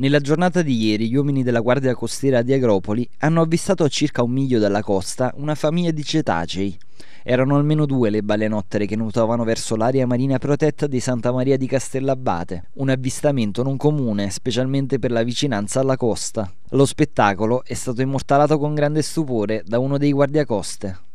Nella giornata di ieri gli uomini della Guardia Costiera di Agropoli hanno avvistato a circa un miglio dalla costa una famiglia di cetacei. Erano almeno due le balenottere che nuotavano verso l'area marina protetta di Santa Maria di Castellabate, un avvistamento non comune, specialmente per la vicinanza alla costa. Lo spettacolo è stato immortalato con grande stupore da uno dei guardiacoste.